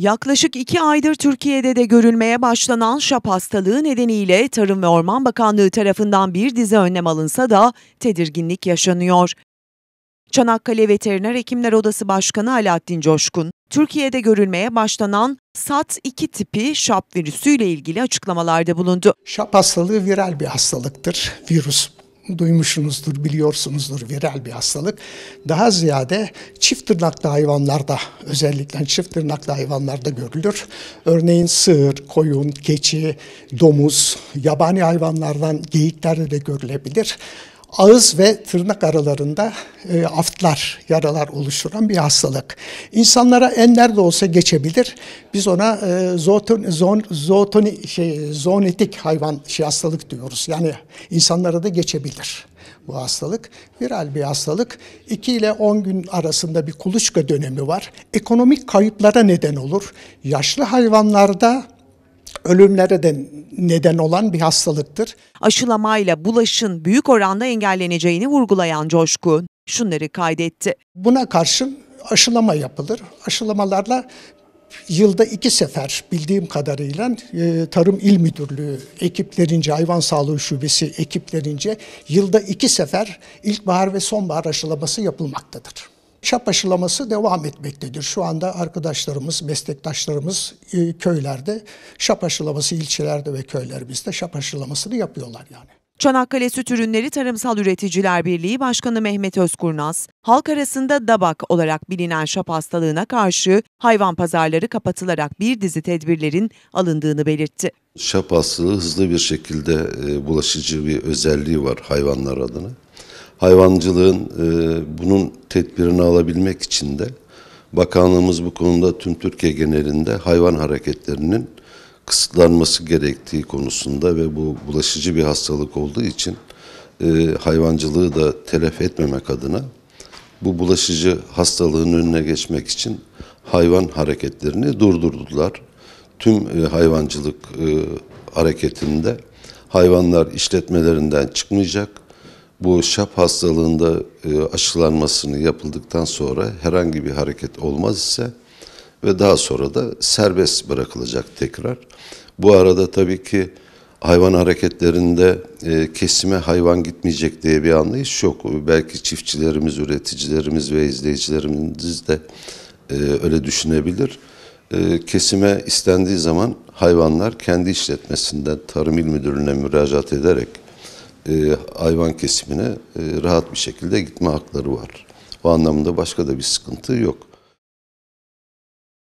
Yaklaşık iki aydır Türkiye'de de görülmeye başlanan şap hastalığı nedeniyle Tarım ve Orman Bakanlığı tarafından bir dizi önlem alınsa da tedirginlik yaşanıyor. Çanakkale Veteriner Hekimler Odası Başkanı Alaaddin Coşkun, Türkiye'de görülmeye başlanan SAT-2 tipi şap virüsüyle ilgili açıklamalarda bulundu. Şap hastalığı viral bir hastalıktır, virüs duymuşsunuzdur, biliyorsunuzdur viral bir hastalık. Daha ziyade çift tırnaklı hayvanlarda, özellikle çift tırnaklı hayvanlarda görülür. Örneğin sığır, koyun, keçi, domuz, yabani hayvanlardan geyiklerde de görülebilir ağız ve tırnak aralarında e, aftlar, yaralar oluşturan bir hastalık. İnsanlara en nerede olsa geçebilir. Biz ona e, zooton, zon, zootoni, şey, zoonetik hayvan şey, hastalık diyoruz. Yani insanlara da geçebilir bu hastalık. Viral bir hastalık. 2 ile 10 gün arasında bir kuluçka dönemi var. Ekonomik kayıplara neden olur. Yaşlı hayvanlarda ölümlere de neden olan bir hastalıktır. Aşılamayla bulaşın büyük oranda engelleneceğini vurgulayan Coşkun şunları kaydetti. Buna karşın aşılama yapılır. Aşılamalarla yılda iki sefer bildiğim kadarıyla e, Tarım İl Müdürlüğü ekiplerince, Hayvan Sağlığı Şubesi ekiplerince yılda iki sefer ilkbahar ve sonbahar aşılaması yapılmaktadır. Çap aşılaması devam etmektedir. Şu anda arkadaşlarımız, meslektaşlarımız e, köylerde şap aşılaması ilçelerde ve köylerimizde şap aşılamasını yapıyorlar yani. Çanakkale Süt Ürünleri Tarımsal Üreticiler Birliği Başkanı Mehmet Özkurnaz, halk arasında dabak olarak bilinen şap hastalığına karşı hayvan pazarları kapatılarak bir dizi tedbirlerin alındığını belirtti. Şap hastalığı hızlı bir şekilde e, bulaşıcı bir özelliği var hayvanlar adına hayvancılığın e, bunun tedbirini alabilmek için de bakanlığımız bu konuda tüm Türkiye genelinde hayvan hareketlerinin kısıtlanması gerektiği konusunda ve bu bulaşıcı bir hastalık olduğu için e, hayvancılığı da telef etmemek adına bu bulaşıcı hastalığın önüne geçmek için hayvan hareketlerini durdurdular. Tüm e, hayvancılık e, hareketinde hayvanlar işletmelerinden çıkmayacak bu şap hastalığında e, aşılanmasını yapıldıktan sonra herhangi bir hareket olmaz ise ve daha sonra da serbest bırakılacak tekrar. Bu arada tabii ki hayvan hareketlerinde e, kesime hayvan gitmeyecek diye bir anlayış yok. Belki çiftçilerimiz, üreticilerimiz ve izleyicilerimiz de e, öyle düşünebilir. E, kesime istendiği zaman hayvanlar kendi işletmesinden Tarım il Müdürlüğü'ne müracaat ederek e, hayvan kesimine e, rahat bir şekilde gitme hakları var. O anlamda başka da bir sıkıntı yok.